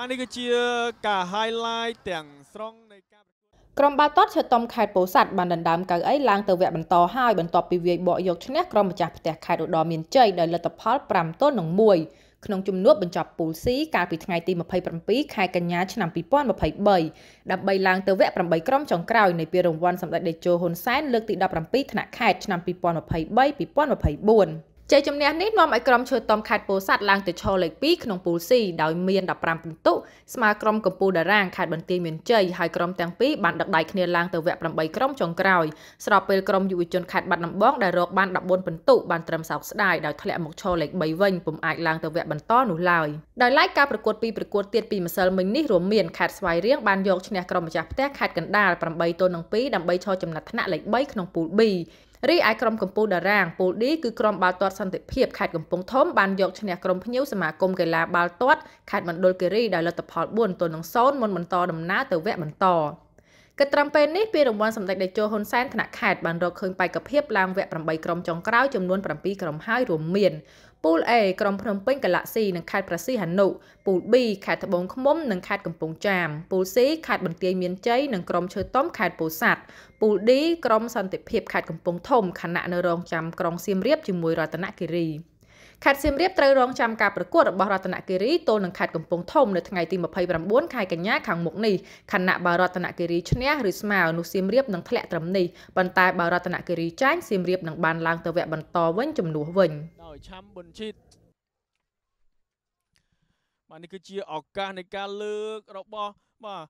បាទនេះគឺជាការ highlight ទាំងស្រុងនៃការក្រុមបាល់ទាត់ឈើតុំខេត្តពោធិ៍សាត់បានដណ្ដើមកៅអីឡើងទៅវគ្គបន្តហើយបន្ទាប់ពីវាយបកយកឈ្នះក្រុមម្ចាស់ផ្ទះខេត្តឧត្តរមានជ័យដោយលទ្ធផល5ទល់នឹង1ក្នុងជំនួបបញ្ចប់ពូល C កាលពីថ្ងៃទី27ខែកញ្ញាឆ្នាំ2023ដើម្បីឡើងទៅវគ្គ8ក្រុមចុងក្រោយនៃពានរង្វាន់សម្ដេចតេជោហ៊ុនសែនលើកទី17ថ្នាក់ខេត្តឆ្នាំ2023-2024ជ័យជំនះនេះនាំឲ្យក្រុមឈើតំខេត្តពោធិ៍សាត់ឡើងទៅឈរលេខ2ក្នុងពូល C ដោយមាន15ពិន្ទុស្មើក្រុមកំពូលតារាងខេត្តបន្ទាយមានជ័យហើយក្រុមទាំងពីរបានដឹកដៃគ្នាឡើងទៅវគ្គ8ក្រុមចុងក្រោយស្របពេលក្រុមយុវជនខេត្តបាត់ដំបងដែលរកបាន14ពិន្ទុបានត្រឹមសោកស្ដាយដោយធ្លាក់មកឈរលេខ3វិញពុំអាចឡើងទៅវគ្គបន្តនោះឡើយដោយឡែកការប្រកួតពីប្រកួតទៀតពីម្សិលមិញនេះរួមមានខេត្តស្វាយរៀងបានយកឈ្នះក្រុមម្ចាស់ផ្ទះខេត្តកណ្ដាល8ទល់នឹង2ដើម្បីឈរចំណាត់ថ្នាក់លេខ3ក្នុងពូល B រីឯក្រុមកម្ពុជាតារាងពូល D គឺក្រុមបាល់ទាត់សន្តិភាពខេត្តកំពង់ធំបានយកឈ្នះក្រុមភ្ញៀវសមាគមកីឡាបាល់ទាត់ខេត្តមណ្ឌលគិរីដោយលទ្ធផល4ទល់នឹង0មុនបន្តដំណើរទៅវគ្គបន្តគិតត្រឹមពេលនេះពានរង្វាន់សម្ដេចតេជោហ៊ុនសែនថ្នាក់ខេត្តបានរកឃើញបេក្ខភាពឡើងវគ្គ8ក្រុមចុងក្រោយចំនួន7ក្រុមហើយរួមមាន ពូល A ក្រុមភ្នំពេញកាឡាក់ស៊ីនិងខេត្តប្រសីហនុពូល B ខេត្តត្បូងឃ្មុំនិងខេត្តកំពង់ចាមពូល C ខេត្តបន្ទាយមានជ័យនិងក្រុមឈើតុំខេត្តពោធិ៍សាត់ពូល D ក្រុមសន្តិភាពខេត្តកំពង់ធំខណៈនៅរងចាំក្រុងសៀមរាបជាមួយរតនគិរី។ខេត្តសៀមរាបត្រូវរងចាំការប្រកួតរបស់រតនគិរីទល់នឹងខេត្តកំពង់ធំនៅថ្ងៃទី29ខែកញ្ញាខាងមុខនេះខណៈបើរតនគិរីឈ្នះឬស្មើនោះសៀមរាបនឹងធ្លាក់ត្រឹមនេះប៉ុន្តែបើរតនគិរីចាញ់សៀមរាបនឹងបានឡើងទៅវគ្គបន្តវិញជំនួសវិញដោយឆាំប៊ុនជីតបាទនេះគឺជាឱកាសនៃការលើករបស់បាទ